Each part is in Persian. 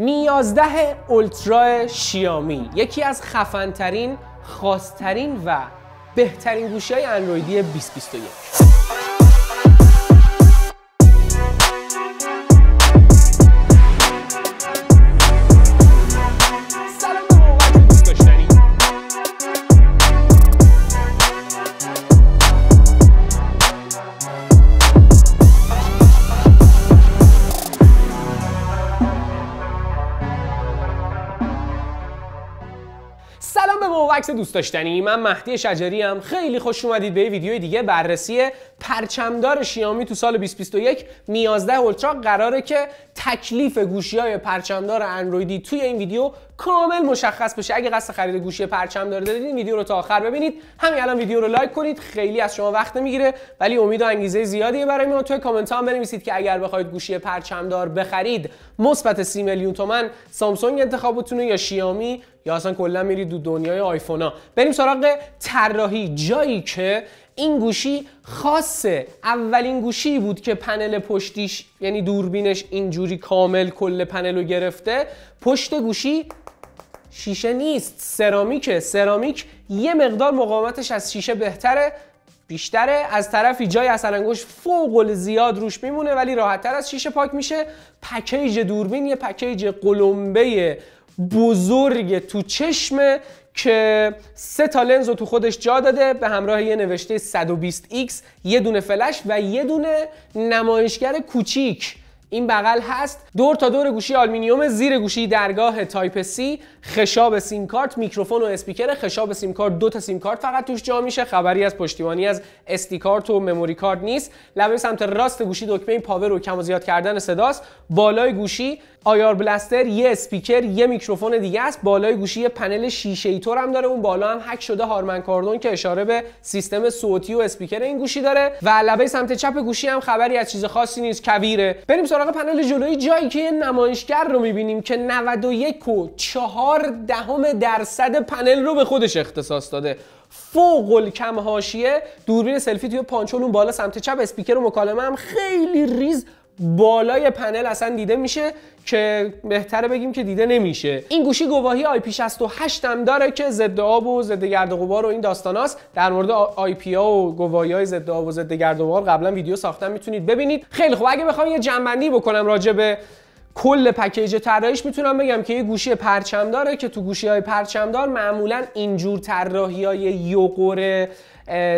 می 11 اولترا شیامی یکی از خفنترین خواسترین و بهترین گوشی های اندرویدی 2021 دوست داشتنی من مهدی شجری هم خیلی خوش اومدید به ویدیوی دیگه بررسی پرچمدار شیامی تو سال 2021 میازده 11 اولترا قراره که تکلیف گوشی های پرچمدار اندرویدی توی این ویدیو کامل مشخص بشه اگه قصد خرید گوشی پرچمدار دارید این ویدیو رو تا آخر ببینید همین الان ویدیو رو لایک کنید خیلی از شما وقت نمیگیره ولی امید و انگیزه زیادیه برای ما توی کامنت ها هم بنویسید که اگر بخواید گوشی پرچمدار بخرید مثبت 30 میلیون تومن سامسونگ انتخابتونه یا شیامی یا اصلا کلا میرید دو دنیای آیفونا بریم سراغ طراحی جایی که این گوشی خاصه اولین گوشی بود که پنل پشتیش یعنی دوربینش اینجوری کامل کل پنل رو گرفته پشت گوشی شیشه نیست سرامیکه سرامیک یه مقدار مقاومتش از شیشه بهتره بیشتره از طرفی جای اثر انگشت فوق زیاد روش میمونه ولی راحتتر از شیشه پاک میشه پکیج دوربین یه پکیج قلمبه بزرگ تو چشمه که سه تا لنز رو تو خودش جا داده به همراه یه نوشته 120x یه دونه فلش و یه دونه نمایشگر کوچیک این بغل هست دور تا دور گوشی آلومینیوم زیر گوشی درگاه تایپ سی خشاب سیم کارت میکروفون و اسپیکر خشاب سیم کارت دو تا سیم کارت فقط توش جا میشه خبری از پشتیبانی از استیکارت کارت و مموری کارت نیست لبه سمت راست گوشی دکمه پاور و کم و زیاد کردن صداست بالای گوشی آیار بلستر یه اسپیکر یه میکروفون دیگه است بالای گوشی یه پنل شیشه ای هم داره اون بالا هم هک شده هارمن کاردون که اشاره به سیستم صوتی و اسپیکر این گوشی داره و لبه سمت چپ گوشی هم خبری از چیز خاصی نیست کویره بریم سراغ پنل جلوی جایی که یه نمایشگر رو میبینیم که 91 و 4 دهم درصد پنل رو به خودش اختصاص داده فوق کم هاشیه دوربین سلفی توی پانچولون بالا سمت چپ اسپیکر و مکالمه هم خیلی ریز بالای پنل اصلا دیده میشه که بهتره بگیم که دیده نمیشه این گوشی گواهی IP68 هم داره که ضد آب و ضد گرد و غبار و این داستاناست در مورد IP ها و گواهی های ضد آب و ضد گرد و غبار قبلا ویدیو ساختم میتونید ببینید خیلی خوب اگه بخوام یه جنبندی بکنم راجع به کل پکیج طراحیش میتونم بگم که یه گوشی پرچم داره که تو گوشی های دار معمولا اینجور طراحی های یوقوره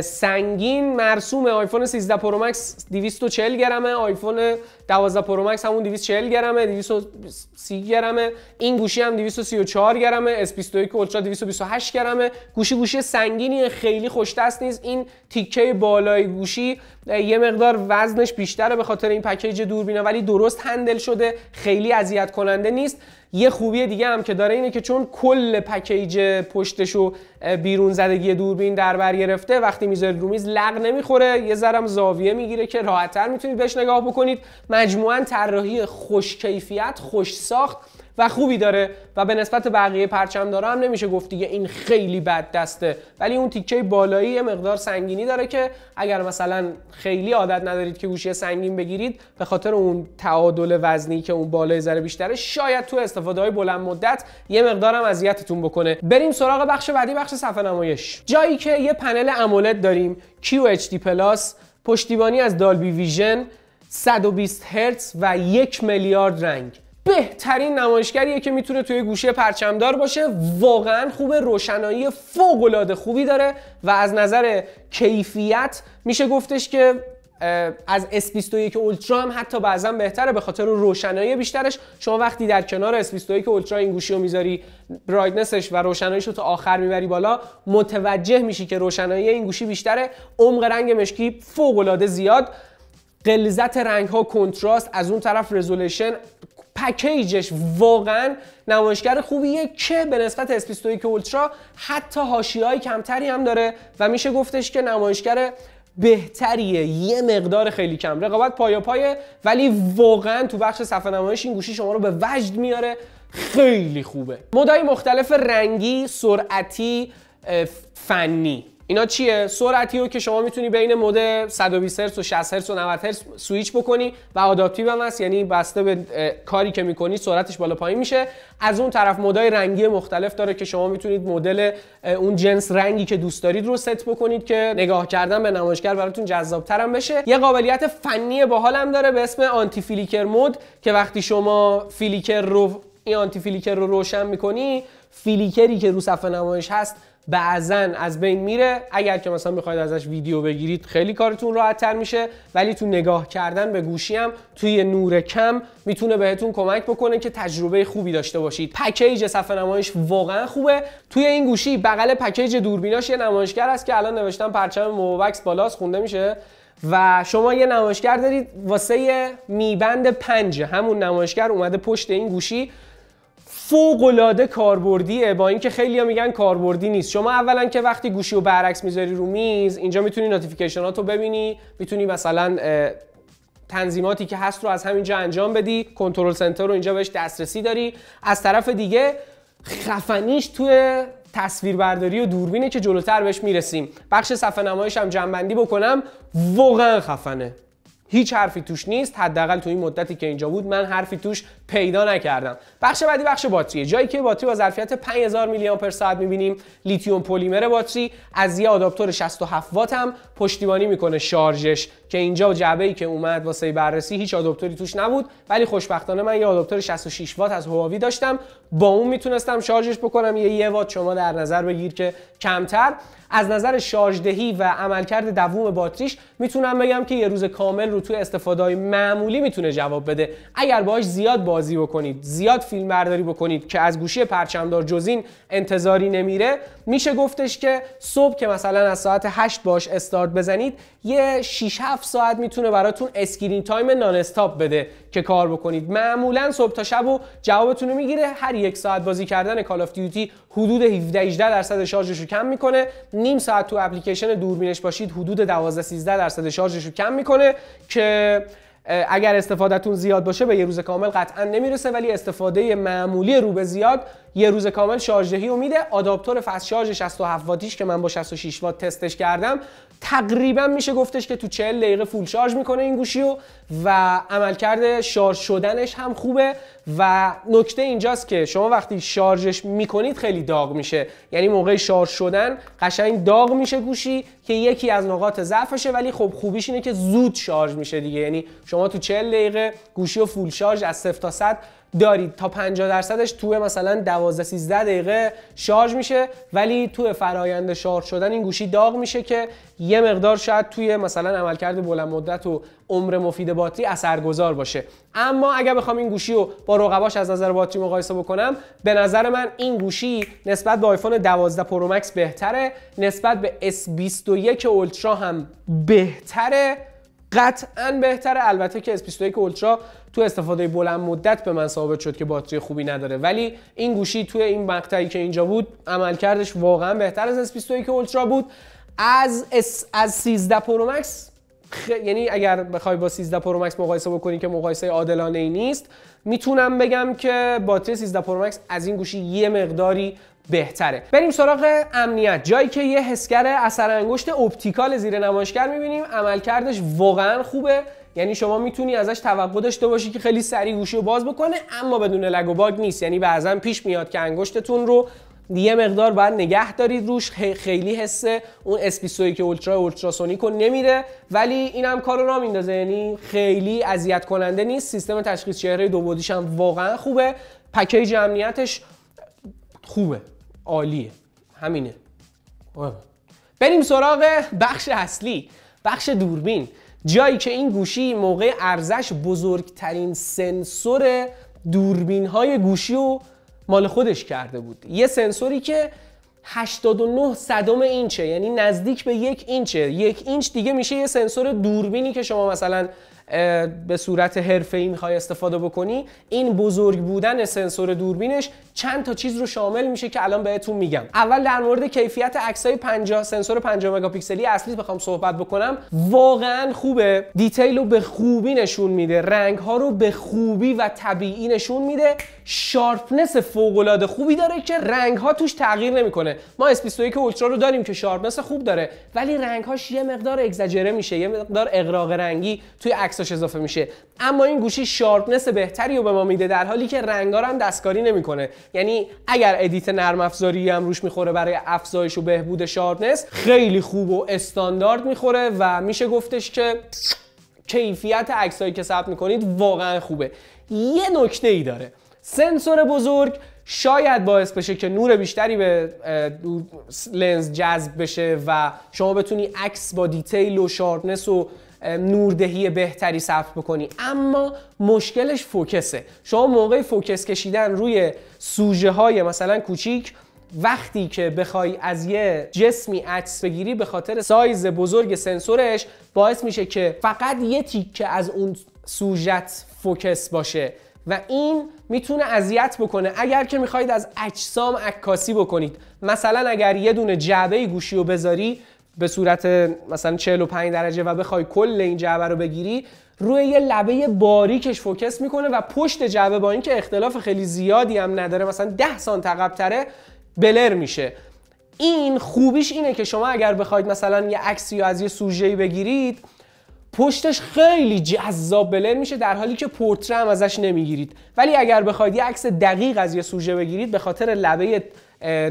سنگین مرسوم آیفون 13 پرو مکس 240 گرمه آیفون 12 پرو مکس همون 240 گرمه 230 گرمه این گوشی هم 234 گرمه S21 اولترا 228 گرمه گوشی گوشی سنگینی خیلی خوش دست نیست این تیکه بالای گوشی یه مقدار وزنش بیشتره به خاطر این پکیج دوربینه ولی درست هندل شده خیلی اذیت کننده نیست یه خوبی دیگه هم که داره اینه که چون کل پکیج پشتش و بیرون زدگی دوربین در بر گرفته وقتی میذارید رو میز لغ نمیخوره یه ذرم زاویه میگیره که راحتتر میتونید بهش نگاه بکنید مجموعا طراحی خوش کیفیت خوش ساخت و خوبی داره و به نسبت بقیه داره هم نمیشه گفت دیگه این خیلی بد دسته ولی اون تیکه بالایی یه مقدار سنگینی داره که اگر مثلا خیلی عادت ندارید که گوشی سنگین بگیرید به خاطر اون تعادل وزنی که اون بالای ذره بیشتره شاید تو استفاده های بلند مدت یه مقدار هم اذیتتون بکنه بریم سراغ بخش بعدی بخش صفحه نمایش جایی که یه پنل امولت داریم QHD پلاس پشتیبانی از دالبی ویژن 120 هرتز و یک میلیارد رنگ بهترین نمایشگریه که میتونه توی گوشه پرچمدار باشه واقعا خوب روشنایی العاده خوبی داره و از نظر کیفیت میشه گفتش که از S21 اولترا هم حتی بعضا بهتره به خاطر روشنایی بیشترش شما وقتی در کنار S21 اولترا این گوشی رو میذاری برایتنسش و روشناییش رو تا آخر میبری بالا متوجه میشی که روشنایی این گوشی بیشتره عمق رنگ مشکی فوق العاده زیاد قلزت رنگ ها کنتراست از اون طرف رزولوشن پکیجش واقعا نمایشگر خوبیه که به نسبت S21 اولترا حتی های کمتری هم داره و میشه گفتش که نمایشگر بهتریه یه مقدار خیلی کم رقابت پایا پایه ولی واقعا تو بخش صفحه نمایش این گوشی شما رو به وجد میاره خیلی خوبه مدای مختلف رنگی سرعتی فنی اینا چیه سرعتی رو که شما میتونی بین مود 120 هرتز و 60 هرتز و 90 هرتز سویچ بکنی و آداپتیو هم هست یعنی بسته به کاری که میکنی سرعتش بالا پایین میشه از اون طرف مدای رنگی مختلف داره که شما میتونید مدل اون جنس رنگی که دوست دارید رو ست بکنید که نگاه کردن به نمایشگر براتون جذاب هم بشه یه قابلیت فنی باحال هم داره به اسم آنتی فیلیکر مود که وقتی شما فیلیکر رو این آنتی فیلیکر رو روشن میکنی فیلیکری که رو صفحه نمایش هست بعضا از بین میره اگر که مثلا میخواید ازش ویدیو بگیرید خیلی کارتون تر میشه ولی تو نگاه کردن به گوشی هم توی نور کم میتونه بهتون کمک بکنه که تجربه خوبی داشته باشید پکیج صفحه نمایش واقعا خوبه توی این گوشی بغل پکیج دوربیناش یه نمایشگر هست که الان نوشتم پرچم موبکس بالاست خونده میشه و شما یه نمایشگر دارید واسه میبند پنج همون نمایشگر اومده پشت این گوشی فوقلاده کاربردیه با اینکه خیلی میگن کاربردی نیست شما اولا که وقتی گوشی و برعکس میذاری رو میز اینجا میتونی نوتیفیکیشن رو ببینی میتونی مثلا تنظیماتی که هست رو از همینجا انجام بدی کنترل سنتر رو اینجا بهش دسترسی داری از طرف دیگه خفنیش توی تصویربرداری و دوربینه که جلوتر بهش میرسیم بخش صفحه نمایش هم جنبندی بکنم واقعا خفنه هیچ حرفی توش نیست حداقل تو این مدتی که اینجا بود من حرفی توش پیدا نکردم بخش بعدی بخش باتریه جایی که باتری با ظرفیت 5000 میلی آمپر ساعت میبینیم لیتیوم پلیمر باتری از یه آداپتور 67 وات هم پشتیبانی میکنه شارژش که اینجا جعبه که اومد واسه بررسی هیچ آداپتوری توش نبود ولی خوشبختانه من یه آداپتور 66 وات از هواوی داشتم با اون میتونستم شارژش بکنم یه یه وات شما در نظر بگیر که کمتر از نظر شارژدهی و عملکرد دووم باتریش میتونم بگم که یه روز کامل رو تو توی استفاده های معمولی میتونه جواب بده اگر باهاش زیاد بازی بکنید زیاد فیلم برداری بکنید که از گوشی پرچمدار جزین انتظاری نمیره میشه گفتش که صبح که مثلا از ساعت 8 باش استارت بزنید یه 6 7 ساعت میتونه براتون اسکرین تایم نان استاپ بده که کار بکنید معمولا صبح تا شب و جوابتون رو میگیره هر یک ساعت بازی کردن کال اف دیوتی حدود 17 18 درصد شارژش رو کم میکنه نیم ساعت تو اپلیکیشن دوربینش باشید حدود 12 13 درصد شارژش رو کم میکنه که اگر استفادهتون زیاد باشه به یه روز کامل قطعا نمیرسه ولی استفاده معمولی رو به زیاد یه روز کامل شارژدهی رو میده آداپتور فست شارژ 67 واتیش که من با 66 وات تستش کردم تقریبا میشه گفتش که تو 40 دقیقه فول شارژ میکنه این گوشی رو و عملکرد شارژ شدنش هم خوبه و نکته اینجاست که شما وقتی شارژش میکنید خیلی داغ میشه یعنی موقع شارژ شدن قشنگ داغ میشه گوشی که یکی از نقاط ضعفشه ولی خب خوبیش اینه که زود شارژ میشه دیگه یعنی شما تو 40 دقیقه گوشی رو فول شارژ از 0 تا 100 دارید تا 50 درصدش توی مثلا 12 13 دقیقه شارژ میشه ولی توی فرایند شارژ شدن این گوشی داغ میشه که یه مقدار شاید توی مثلا عملکرد بلند مدت و عمر مفید باتری اثرگذار باشه اما اگر بخوام این گوشی رو با رقباش از نظر باتری مقایسه بکنم به نظر من این گوشی نسبت به آیفون 12 پرو مکس بهتره نسبت به S21 اولترا هم بهتره قطعا بهتره البته که S21 اولترا تو استفاده بلند مدت به من ثابت شد که باتری خوبی نداره ولی این گوشی توی این مقطعی که اینجا بود عملکردش واقعا بهتر از S21 اولترا بود از اس از 13 پرو مکس یعنی اگر بخوای با 13 پرو مکس مقایسه بکنی که مقایسه عادلانه ای نیست میتونم بگم که باتری 13 پرو مکس از این گوشی یه مقداری بهتره بریم سراغ امنیت جایی که یه حسگر اثر انگشت اپتیکال زیر نمایشگر میبینیم عملکردش واقعا خوبه یعنی شما میتونی ازش توقع داشته باشی که خیلی سریع گوشی رو باز بکنه اما بدون لگ و باگ نیست یعنی بعضا پیش میاد که انگشتتون رو یه مقدار باید نگه دارید روش خیلی حسه اون اسپیسوی که اولترا اولتراسونیک رو نمیده ولی اینم کارو را میندازه یعنی خیلی اذیت کننده نیست سیستم تشخیص چهره دو بودیش هم واقعا خوبه پکیج امنیتش خوبه عالیه همینه آره. بریم سراغ بخش اصلی بخش دوربین جایی که این گوشی موقع ارزش بزرگترین سنسور دوربین های گوشی و مال خودش کرده بود یه سنسوری که 89 صدم اینچه یعنی نزدیک به یک اینچه یک اینچ دیگه میشه یه سنسور دوربینی که شما مثلا به صورت ای میخوای استفاده بکنی این بزرگ بودن سنسور دوربینش چند تا چیز رو شامل میشه که الان بهتون میگم اول در مورد کیفیت عکسای 50 سنسور 50 مگاپیکسلی اصلی بخوام صحبت بکنم واقعا خوبه دیتیل رو به خوبی نشون میده رنگ ها رو به خوبی و طبیعی نشون میده شارپنس فوق العاده خوبی داره که رنگ ها توش تغییر نمیکنه ما اس 21 اولترا رو داریم که شارپنس خوب داره ولی رنگ هاش یه مقدار اگزاجره میشه یه مقدار اغراق رنگی توی عکساش اضافه میشه اما این گوشی شارپنس بهتری رو به ما میده در حالی که رنگا هم دستکاری نمیکنه یعنی اگر ادیت نرم افزاری هم روش میخوره برای افزایش و بهبود شارپنس خیلی خوب و استاندارد میخوره و میشه گفتش که کیفیت عکسایی که ثبت میکنید واقعا خوبه یه نکته ای داره سنسور بزرگ شاید باعث بشه که نور بیشتری به لنز جذب بشه و شما بتونی عکس با دیتیل و شارپنس و نوردهی بهتری ثبت بکنی اما مشکلش فوکسه شما موقع فوکس کشیدن روی سوژه های مثلا کوچیک وقتی که بخوای از یه جسمی عکس بگیری به خاطر سایز بزرگ سنسورش باعث میشه که فقط یه تیکه از اون سوژت فوکس باشه و این میتونه اذیت بکنه اگر که میخواید از اجسام عکاسی بکنید مثلا اگر یه دونه جعبه گوشی رو بذاری به صورت مثلا 45 درجه و بخوای کل این جعبه رو بگیری روی یه لبه باریکش فوکس میکنه و پشت جعبه با اینکه اختلاف خیلی زیادی هم نداره مثلا 10 سانت عقب‌تره بلر میشه این خوبیش اینه که شما اگر بخواید مثلا یه عکسی از یه سوژه بگیرید پشتش خیلی جذاب بلر میشه در حالی که پورتره هم ازش نمیگیرید ولی اگر بخواید یه عکس دقیق از یه سوژه بگیرید به خاطر لبه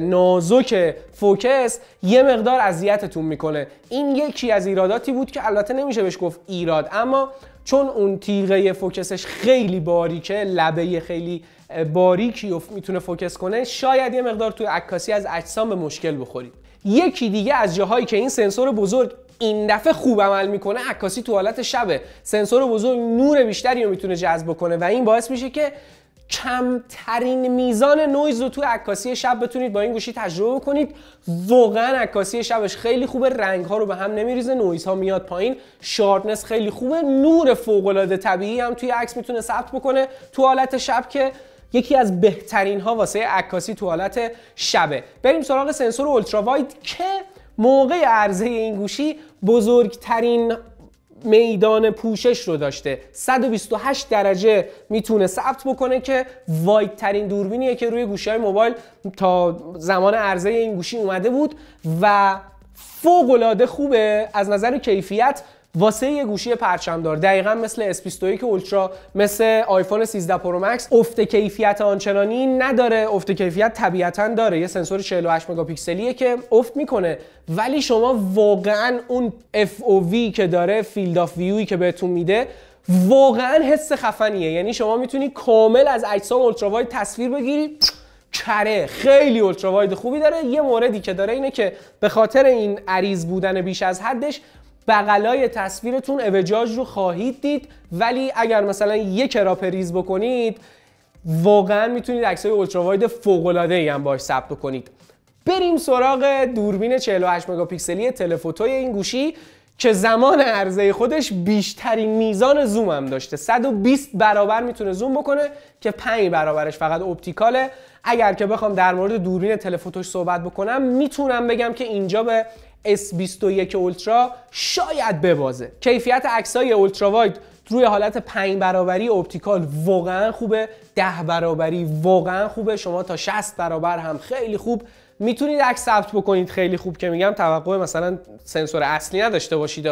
نازک فوکس یه مقدار اذیتتون میکنه این یکی از ایراداتی بود که البته نمیشه بهش گفت ایراد اما چون اون تیغه فوکسش خیلی باریکه لبه خیلی باریکی و میتونه فوکس کنه شاید یه مقدار توی عکاسی از اجسام به مشکل بخورید یکی دیگه از جاهایی که این سنسور بزرگ این دفعه خوب عمل میکنه عکاسی تو حالت شبه سنسور بزرگ نور بیشتری رو میتونه جذب کنه و این باعث میشه که کمترین میزان نویز رو تو عکاسی شب بتونید با این گوشی تجربه کنید واقعا عکاسی شبش خیلی خوبه رنگ ها رو به هم نمیریزه نویز ها میاد پایین شارپنس خیلی خوبه نور فوق العاده طبیعی هم توی عکس میتونه ثبت بکنه تو حالت شب که یکی از بهترین ها واسه عکاسی تو حالت شبه بریم سراغ سنسور اولترا واید که موقع عرضه این گوشی بزرگترین میدان پوشش رو داشته 128 درجه میتونه ثبت بکنه که واید ترین دوربینیه که روی گوشی های موبایل تا زمان عرضه این گوشی اومده بود و فوق العاده خوبه از نظر کیفیت واسه یه گوشی پرچمدار دقیقا مثل S21 اولترا مثل آیفون 13 پرو مکس افت کیفیت آنچنانی نداره افت کیفیت طبیعتا داره یه سنسور 48 مگاپیکسلیه که افت میکنه ولی شما واقعا اون FOV که داره فیلد آف ویوی که بهتون میده واقعا حس خفنیه یعنی شما میتونی کامل از اجسام اولترا واید تصویر بگیری کره خیلی اولترا واید خوبی داره یه موردی که داره اینه که به خاطر این عریض بودن بیش از حدش بغلای تصویرتون اوجاج رو خواهید دید ولی اگر مثلا یک کراپ ریز بکنید واقعا میتونید عکسای اولترا واید فوق العاده ای هم باش ثبت کنید بریم سراغ دوربین 48 مگاپیکسلی تلفوتوی این گوشی که زمان عرضه خودش بیشترین میزان زوم هم داشته 120 برابر میتونه زوم بکنه که 5 برابرش فقط اپتیکاله اگر که بخوام در مورد دوربین تلفوتوش صحبت بکنم میتونم بگم که اینجا به S21 اولترا شاید ببازه کیفیت عکسای اولترا واید روی حالت پنج برابری اپتیکال واقعا خوبه ده برابری واقعا خوبه شما تا 60 برابر هم خیلی خوب میتونید عکس ثبت بکنید خیلی خوب که میگم توقع مثلا سنسور اصلی نداشته باشید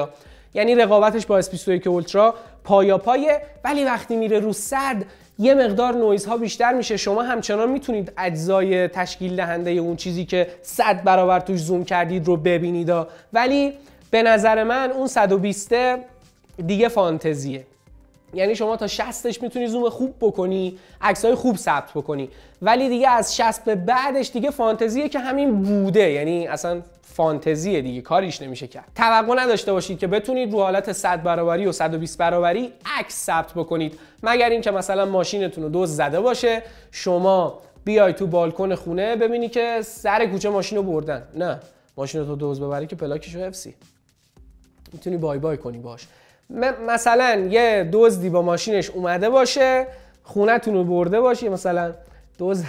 یعنی رقابتش با S21 اولترا پایا پایه ولی وقتی میره رو صد یه مقدار نویز ها بیشتر میشه شما همچنان میتونید اجزای تشکیل دهنده اون چیزی که صد برابر توش زوم کردید رو ببینید ولی به نظر من اون 120 دیگه فانتزیه یعنی شما تا 60 میتونی زوم خوب بکنی عکسای خوب ثبت بکنی ولی دیگه از 60 به بعدش دیگه فانتزیه که همین بوده یعنی اصلا فانتزی دیگه کاریش نمیشه کرد توقع نداشته باشید که بتونید رو حالت 100 برابری و 120 برابری عکس ثبت بکنید مگر اینکه مثلا ماشینتون رو دوز زده باشه شما بیای تو بالکن خونه ببینی که سر کوچه ماشین رو بردن نه ماشین رو تو دوز ببری که پلاکش رو حفظی میتونی بای بای کنی باش مثلا یه دزدی با ماشینش اومده باشه خونتون رو برده باشه مثلا دوز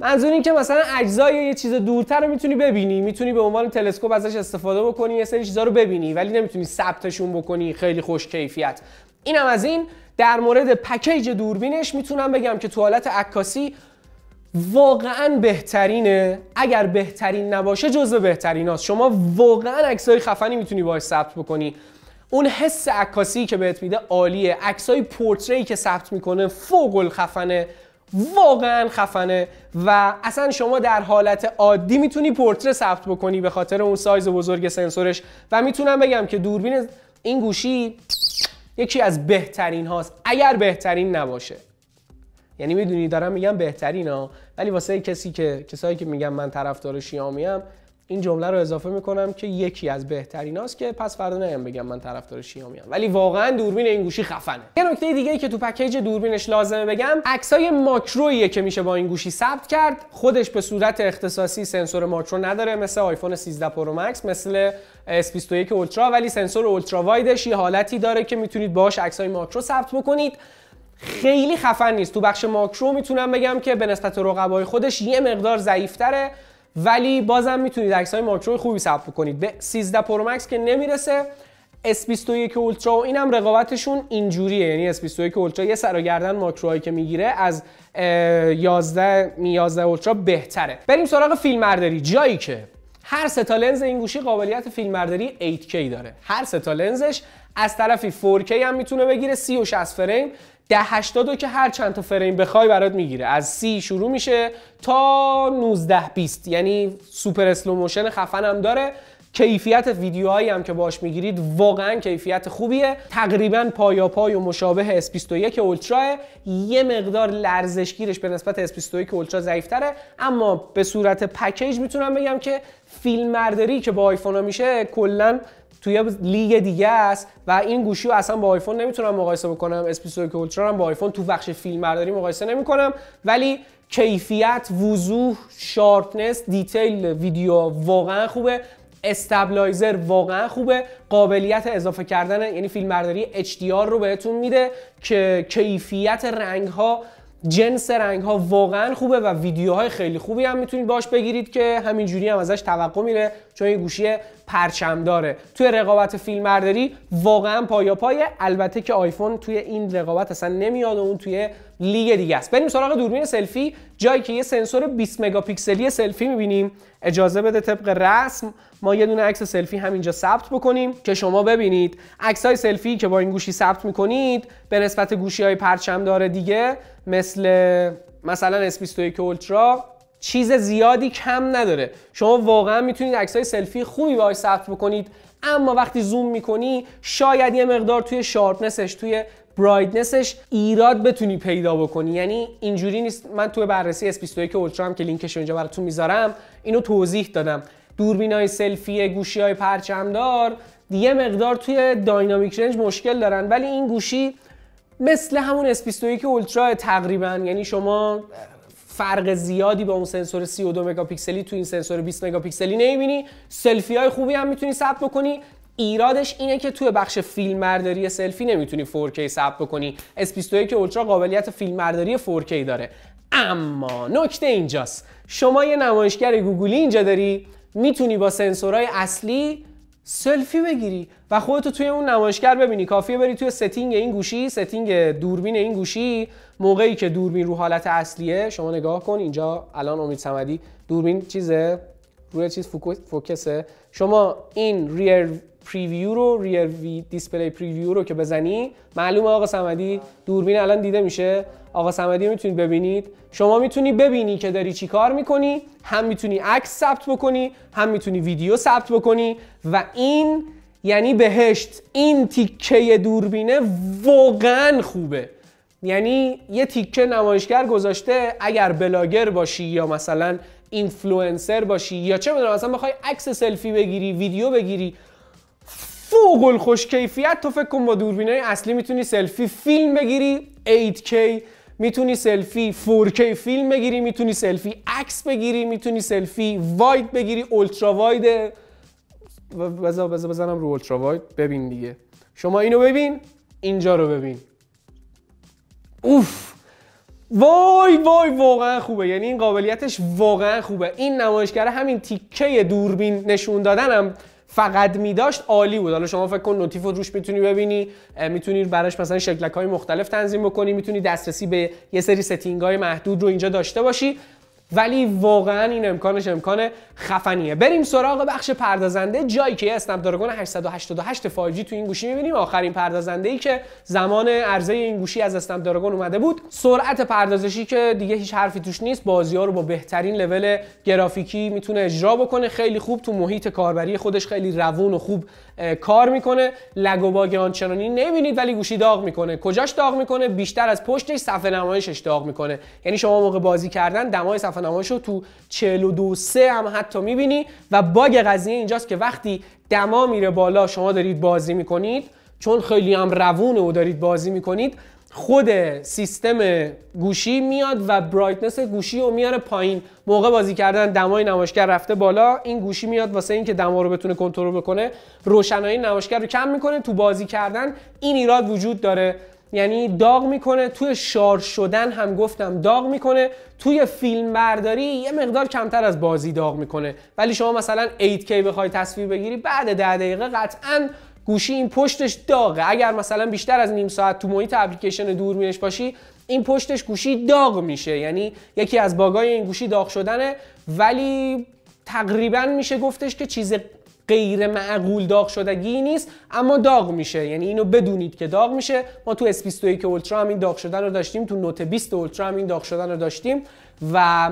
منظور این که مثلا اجزای یه چیز دورتر رو میتونی ببینی میتونی به عنوان تلسکوپ ازش استفاده بکنی یه سری چیزا رو ببینی ولی نمیتونی ثبتشون بکنی خیلی خوش کیفیت اینم از این در مورد پکیج دوربینش میتونم بگم که توالت عکاسی واقعا بهترینه اگر بهترین نباشه جزو بهترین هست. شما واقعا عکسای خفنی میتونی باهاش ثبت بکنی اون حس عکاسی که بهت میده عالیه عکسای پورتری که ثبت میکنه فوق الخفنه واقعا خفنه و اصلا شما در حالت عادی میتونی پورتره ثبت بکنی به خاطر اون سایز بزرگ سنسورش و میتونم بگم که دوربین این گوشی یکی از بهترین هاست اگر بهترین نباشه یعنی میدونی دارم میگم بهترین ها ولی واسه کسی که کسایی که میگم من طرفدار شیامی هم این جمله رو اضافه میکنم که یکی از بهترین هاست که پس فردا نیم بگم من طرفدار شیائومی ام ولی واقعا دوربین این گوشی خفنه یه نکته دیگه ای که تو پکیج دوربینش لازمه بگم عکسای ماکرویه که میشه با این گوشی ثبت کرد خودش به صورت اختصاصی سنسور ماکرو نداره مثل آیفون 13 پرو مکس مثل S21 اولترا ولی سنسور اولترا وایدش یه حالتی داره که میتونید باش عکسای ماکرو ثبت بکنید خیلی خفن نیست تو بخش ماکرو میتونم بگم که به نسبت رقبای خودش یه مقدار ضعیفتره ولی بازم میتونید عکس های ماکرو خوبی ثبت کنید به 13 پرو مکس که نمیرسه S21 اولترا و اینم رقابتشون اینجوریه یعنی S21 اولترا یه سر و گردن ماکروهایی که میگیره از 11 می 11 اولترا بهتره بریم سراغ فیلم جایی که هر سه تا لنز این گوشی قابلیت فیلم برداری 8K داره هر سه تا لنزش از طرفی 4K هم میتونه بگیره 30 و 60 فریم ده 80 که هر چند تا فریم بخوای برات میگیره از سی شروع میشه تا 19 20 یعنی سوپر اسلو موشن خفن هم داره کیفیت ویدیوهایی هم که باش میگیرید واقعا کیفیت خوبیه تقریبا پای و مشابه S21 اولترا یه مقدار لرزشگیرش به نسبت S21 اولترا ضعیفتره اما به صورت پکیج میتونم بگم که فیلم که با ها میشه کلا توی لیگ دیگه است و این گوشی رو اصلا با آیفون نمیتونم مقایسه بکنم اس 22 هم با آیفون تو بخش فیلم برداری مقایسه نمیکنم ولی کیفیت وضوح شارپنس دیتیل ویدیو واقعا خوبه استابلایزر واقعا خوبه قابلیت اضافه کردن یعنی فیلم برداری HDR رو بهتون میده که کیفیت رنگ ها جنس رنگ ها واقعا خوبه و ویدیوهای خیلی خوبی هم میتونید باش بگیرید که همینجوری هم ازش توقع میره چون این گوشی پرچم داره توی رقابت فیلم برداری واقعا پایا پایه البته که آیفون توی این رقابت اصلا نمیاد و اون توی لیگ دیگه است بریم سراغ دوربین سلفی جایی که یه سنسور 20 مگاپیکسلی سلفی میبینیم اجازه بده طبق رسم ما یه دونه عکس سلفی همینجا ثبت بکنیم که شما ببینید عکس های سلفی که با این گوشی ثبت میکنید به نسبت گوشی های پرچم داره دیگه مثل مثلا S21 اولترا چیز زیادی کم نداره شما واقعا میتونید های سلفی خوبی باهاش ثبت بکنید اما وقتی زوم میکنی شاید یه مقدار توی شارپنسش توی برایتنسش ایراد بتونی پیدا بکنی یعنی اینجوری نیست من توی بررسی S21 اولترا هم که لینکش اینجا براتون میذارم اینو توضیح دادم دوربین های سلفی گوشی های دار، یه مقدار توی داینامیک رنج مشکل دارن ولی این گوشی مثل همون S21 اولترا تقریبا یعنی شما فرق زیادی با اون سنسور 32 مگاپیکسلی تو این سنسور 20 مگاپیکسلی نمیبینی سلفی های خوبی هم میتونی ثبت بکنی ایرادش اینه که توی بخش فیلمبرداری سلفی نمیتونی 4K ثبت بکنی s که اولترا قابلیت فیلمبرداری 4K داره اما نکته اینجاست شما یه نمایشگر گوگلی اینجا داری میتونی با سنسورهای اصلی سلفی بگیری و خودتو توی اون نمایشگر ببینی کافیه بری توی ستینگ این گوشی ستینگ دوربین این گوشی موقعی که دوربین رو حالت اصلیه شما نگاه کن اینجا الان امید سمدی دوربین چیزه روی چیز فوکسه شما این ریر پریویو رو ریر وی دیسپلی پریویو رو که بزنی معلومه آقا سمدی دوربین الان دیده میشه آقا سمدی میتونید ببینید شما میتونی ببینی که داری چی کار میکنی هم میتونی عکس ثبت بکنی هم میتونی ویدیو ثبت بکنی و این یعنی بهشت این تیکه دوربینه واقعا خوبه یعنی یه تیکه نمایشگر گذاشته اگر بلاگر باشی یا مثلا اینفلوئنسر باشی یا چه میدونم مثلا بخوای عکس سلفی بگیری ویدیو بگیری فوق خوش کیفیت تو فکر کن با دوربینای اصلی میتونی سلفی فیلم بگیری 8K میتونی سلفی 4K فیلم بگیری میتونی سلفی عکس بگیری میتونی سلفی واید بگیری اولترا واید بذار بزنم رو اولترا واید ببین دیگه شما اینو ببین اینجا رو ببین اوف وای وای واقعا خوبه یعنی این قابلیتش واقعا خوبه این نمایشگر همین تیکه دوربین نشون دادنم فقط میداشت عالی بود حالا شما فکر کن نوتیف رو روش میتونی ببینی میتونی براش مثلا شکلک های مختلف تنظیم بکنی میتونی دسترسی به یه سری ستینگ های محدود رو اینجا داشته باشی ولی واقعا این امکانش امکان خفنیه بریم سراغ بخش پردازنده جایی که اسنپ دراگون 888 5 تو این گوشی میبینیم آخرین پردازنده ای که زمان عرضه این گوشی از اسنپ دراگون اومده بود سرعت پردازشی که دیگه هیچ حرفی توش نیست بازی رو با بهترین لول گرافیکی میتونه اجرا بکنه خیلی خوب تو محیط کاربری خودش خیلی روون و خوب کار میکنه لگ و باگ آنچنانی نمیبینید ولی گوشی داغ میکنه کجاش داغ میکنه بیشتر از پشتش صفحه نمایشش داغ میکنه یعنی شما موقع بازی کردن دمای رو تو 42 سه هم حتی میبینی و باگ قضیه اینجاست که وقتی دما میره بالا شما دارید بازی میکنید چون خیلی هم روونه و دارید بازی میکنید خود سیستم گوشی میاد و برایتنس گوشی رو میاره پایین موقع بازی کردن دمای نمایشگر رفته بالا این گوشی میاد واسه اینکه دما رو بتونه کنترل بکنه روشنایی نمایشگر رو کم میکنه تو بازی کردن این ایراد وجود داره یعنی داغ میکنه توی شار شدن هم گفتم داغ میکنه توی فیلم برداری یه مقدار کمتر از بازی داغ میکنه ولی شما مثلا 8K بخوای تصویر بگیری بعد ده دقیقه قطعا گوشی این پشتش داغه اگر مثلا بیشتر از نیم ساعت تو محیط اپلیکیشن دور میش باشی این پشتش گوشی داغ میشه یعنی یکی از باگای این گوشی داغ شدنه ولی تقریبا میشه گفتش که چیز غیر معقول داغ شدگی نیست اما داغ میشه یعنی اینو بدونید که داغ میشه ما تو اس 21 اولترا هم این داغ شدن رو داشتیم تو نوت 20 اولترا هم این داغ شدن رو داشتیم و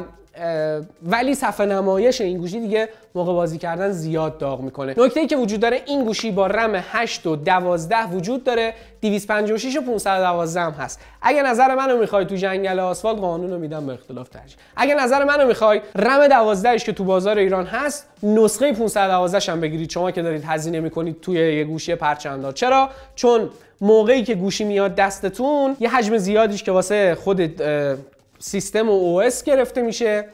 ولی صفحه نمایش این گوشی دیگه موقع بازی کردن زیاد داغ میکنه نکته ای که وجود داره این گوشی با رم 8 و 12 وجود داره 256 و 512 هم هست اگه نظر منو میخوای تو جنگل آسفال قانون رو میدم به اختلاف ترجیح اگه نظر منو میخوای رم 12 که تو بازار ایران هست نسخه 512 هم بگیرید شما که دارید هزینه میکنید توی یه گوشی پرچمدار چرا چون موقعی که گوشی میاد دستتون یه حجم زیادیش که واسه خود سیستم او اس گرفته میشه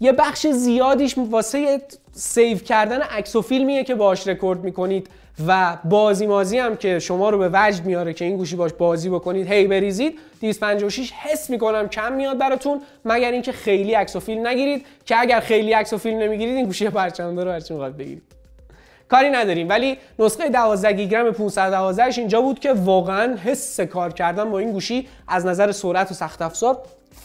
یه بخش زیادیش واسه سیو کردن عکس و فیلمیه که باش رکورد میکنید و بازی مازی هم که شما رو به وجد میاره که این گوشی باش بازی بکنید هی بریزید 256 حس میکنم کم میاد براتون مگر اینکه خیلی عکس و فیلم نگیرید که اگر خیلی عکس و فیلم نمیگیرید این گوشی پرچم رو هرچی میخواد بگیرید کاری نداریم ولی نسخه 12 گیگرم 512 اینجا بود که واقعا حس کار کردن با این گوشی از نظر سرعت و سخت افزار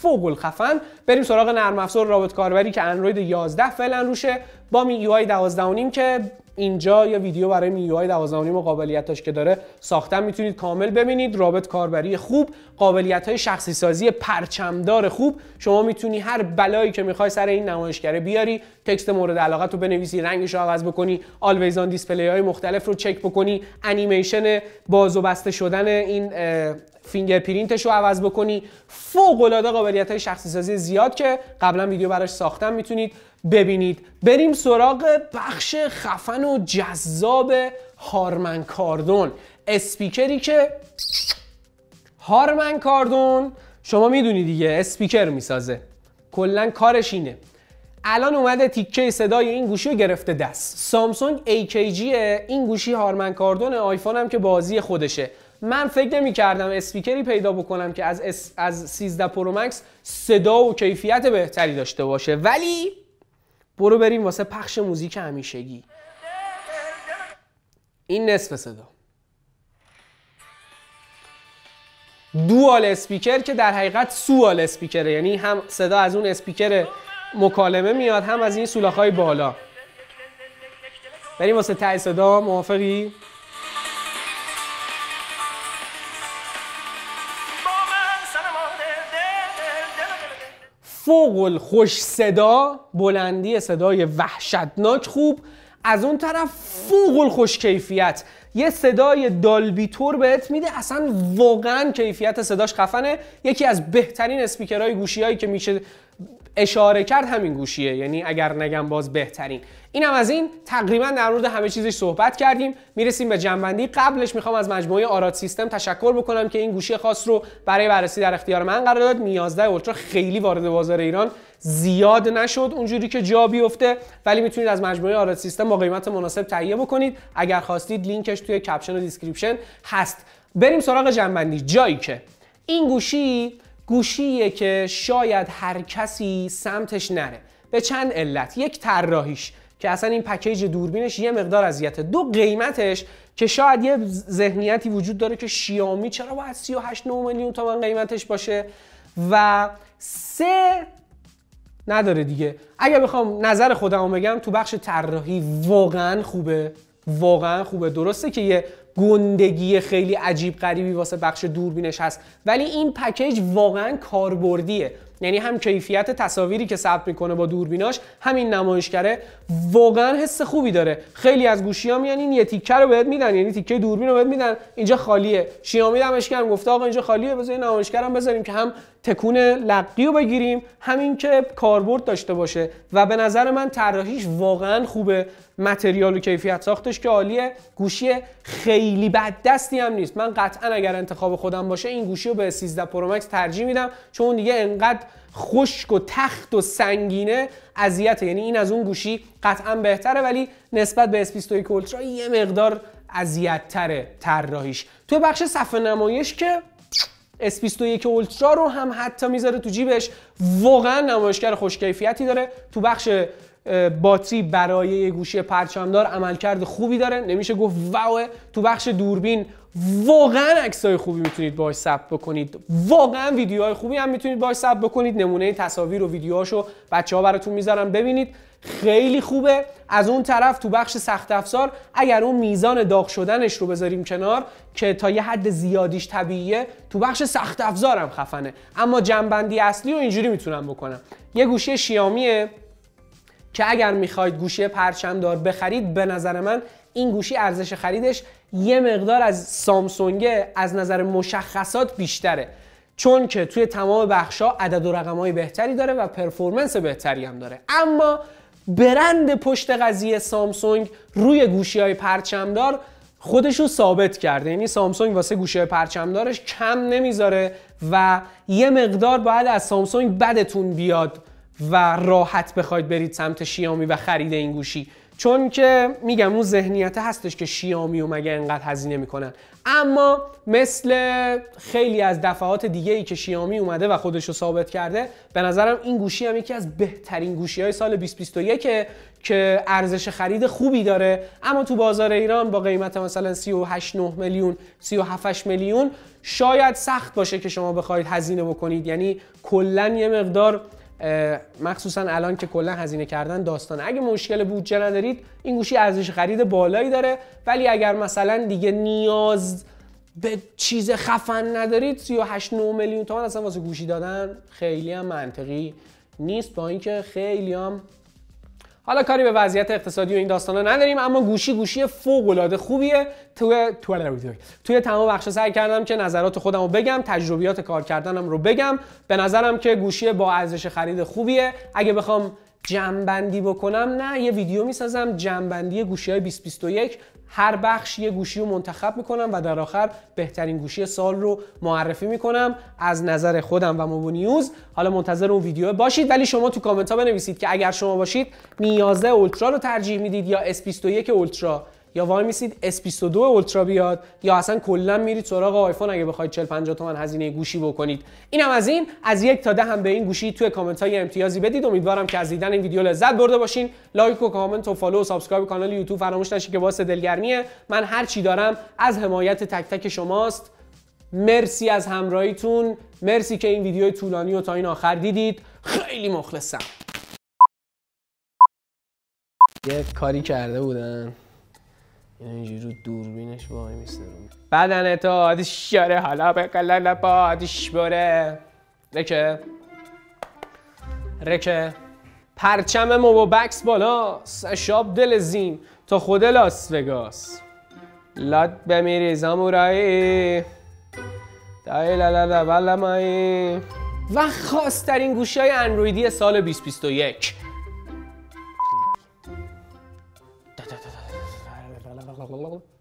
فوق الخفن بریم سراغ نرم افزار رابط کاربری که اندروید 11 فعلا روشه با آی 12.5 که اینجا یا ویدیو برای میوهای 12 و قابلیتاش که داره ساختن میتونید کامل ببینید رابط کاربری خوب قابلیت های شخصی سازی پرچمدار خوب شما میتونی هر بلایی که میخوای سر این نمایشگره بیاری تکست مورد علاقت رو بنویسی رنگش رو عوض بکنی آلویز آن دیسپلی های مختلف رو چک بکنی انیمیشن باز و بسته شدن این فینگر پرینتش رو عوض بکنی فوق العاده قابلیت های شخصی سازی زیاد که قبلا ویدیو براش ساختم میتونید ببینید بریم سراغ بخش خفن و جذاب هارمن کاردون اسپیکری که هارمن کاردون شما میدونی دیگه اسپیکر میسازه کلا کارش اینه الان اومده تیکه صدای این گوشی رو گرفته دست سامسونگ AKG این گوشی هارمن کاردون آیفون هم که بازی خودشه من فکر نمی کردم اسپیکری پیدا بکنم که از, از 13 پرو مکس صدا و کیفیت بهتری داشته باشه ولی برو بریم واسه پخش موزیک همیشگی این نصف صدا دوال اسپیکر که در حقیقت سوال اسپیکره یعنی هم صدا از اون اسپیکر مکالمه میاد هم از این های بالا بریم واسه تای صدا موافقی؟ فوق خوش صدا بلندی صدای وحشتناک خوب از اون طرف فوق خوش کیفیت یه صدای دالبی تور بهت میده اصلا واقعا کیفیت صداش خفنه یکی از بهترین اسپیکرهای گوشی هایی که میشه اشاره کرد همین گوشیه یعنی اگر نگم باز بهترین اینم از این تقریبا در مورد همه چیزش صحبت کردیم میرسیم به جنبندی قبلش میخوام از مجموعه آراد سیستم تشکر بکنم که این گوشی خاص رو برای بررسی در اختیار من قرار داد میازده اولترا خیلی وارد بازار ایران زیاد نشد اونجوری که جا بیفته ولی میتونید از مجموعه آراد سیستم با قیمت مناسب تهیه بکنید اگر خواستید لینکش توی کپشن و دیسکریپشن هست بریم سراغ جنبندی جایی که این گوشی گوشیه که شاید هر کسی سمتش نره به چند علت یک طراحیش که اصلا این پکیج دوربینش یه مقدار اذیته دو قیمتش که شاید یه ذهنیتی وجود داره که شیامی چرا باید 38 میلیون تومن قیمتش باشه و سه نداره دیگه اگر بخوام نظر خودم بگم تو بخش طراحی واقعا خوبه واقعا خوبه درسته که یه گندگی خیلی عجیب غریبی واسه بخش دوربینش هست ولی این پکیج واقعا کاربردیه یعنی هم کیفیت تصاویری که ثبت میکنه با دوربیناش همین نمایشگره واقعا حس خوبی داره خیلی از گوشی ها میان این یه تیکه رو بهت میدن یعنی تیکه دوربین رو بهت میدن اینجا خالیه شیامی دمش گفته آقا اینجا خالیه بذار نمایشگرم بذاریم که هم تکون لقی رو بگیریم همین که کاربرد داشته باشه و به نظر من طراحیش واقعا خوبه متریال و کیفیت ساختش که عالیه گوشی خیلی بد دستی هم نیست من قطعا اگر انتخاب خودم باشه این گوشی رو به 13 پرو مکس ترجیح میدم چون دیگه انقدر خشک و تخت و سنگینه اذیت یعنی این از اون گوشی قطعا بهتره ولی نسبت به S21 Ultra یه مقدار اذیت تره طراحیش توی بخش صفحه نمایش که S21 اولترا رو هم حتی میذاره تو جیبش واقعا نمایشگر خوشکیفیتی داره تو بخش باتری برای گوشی پرچمدار عملکرد خوبی داره نمیشه گفت واو تو بخش دوربین واقعا عکسای خوبی میتونید باهاش ثبت بکنید واقعا ویدیوهای خوبی هم میتونید باهاش ثبت بکنید نمونه تصاویر و ویدیوهاشو بچه‌ها براتون میذارم ببینید خیلی خوبه از اون طرف تو بخش سخت افزار اگر اون میزان داغ شدنش رو بذاریم کنار که تا یه حد زیادیش طبیعیه تو بخش سخت افزارم خفنه اما جنبندی اصلی رو اینجوری میتونم بکنم یه گوشی شیامیه که اگر میخواید گوشی دار بخرید به نظر من این گوشی ارزش خریدش یه مقدار از سامسونگه از نظر مشخصات بیشتره چون که توی تمام بخشا عدد و رقمهای بهتری داره و پرفورمنس بهتری هم داره اما برند پشت قضیه سامسونگ روی گوشی های پرچمدار خودش رو ثابت کرده یعنی سامسونگ واسه گوشی های پرچمدارش کم نمیذاره و یه مقدار باید از سامسونگ بدتون بیاد و راحت بخواید برید سمت شیامی و خرید این گوشی چون که میگم اون ذهنیت هستش که شیامی و مگه انقدر هزینه میکنن اما مثل خیلی از دفعات دیگه ای که شیامی اومده و خودش رو ثابت کرده به نظرم این گوشی هم یکی از بهترین گوشی های سال 2021 که ارزش خرید خوبی داره اما تو بازار ایران با قیمت مثلا 38 میلیون 37 میلیون شاید سخت باشه که شما بخواید هزینه بکنید یعنی کلا یه مقدار مخصوصا الان که کلا هزینه کردن داستان اگه مشکل بودجه ندارید این گوشی ارزش خرید بالایی داره ولی اگر مثلا دیگه نیاز به چیز خفن ندارید 38 9 میلیون تومان اصلا واسه گوشی دادن خیلی هم منطقی نیست با اینکه خیلی هم حالا کاری به وضعیت اقتصادی و این داستانا نداریم اما گوشی گوشی فوق العاده خوبیه تو تو توی تمام بخشا سعی کردم که نظرات خودم رو بگم تجربیات کار کردنم رو بگم به نظرم که گوشی با ارزش خرید خوبیه اگه بخوام جنبندی بکنم نه یه ویدیو میسازم جنبندی گوشی های 2021 هر بخش یه گوشی رو منتخب میکنم و در آخر بهترین گوشی سال رو معرفی میکنم از نظر خودم و موبونیوز حالا منتظر اون ویدیو باشید ولی شما تو کامنت ها بنویسید که اگر شما باشید میازه اولترا رو ترجیح میدید یا S21 اولترا یا وای میسید S22 اولترا بیاد یا اصلا کلا میرید سراغ آیفون اگه بخواید 40 50 تومن هزینه گوشی بکنید اینم از این از یک تا ده هم به این گوشی توی کامنت های امتیازی بدید امیدوارم که از دیدن این ویدیو لذت برده باشین لایک و کامنت و فالو و سابسکرایب کانال یوتیوب فراموش نشه که واسه دلگرمیه من هر چی دارم از حمایت تک تک شماست مرسی از همراهیتون مرسی که این ویدیو طولانی رو تا این آخر دیدید خیلی مخلصم یه کاری کرده بودن یعنی اینجوری رو دوربینش وای میسته رو بدن تو شاره حالا به قلل با آتیش بره رکه رکه پرچم بکس بالا اشاب دل زیم تا خود لاس وگاس لات بمیریز همورایی دایی لالا بلا مایی و خواسترین گوشه های اندرویدی سال 2021 blah, blah, blah.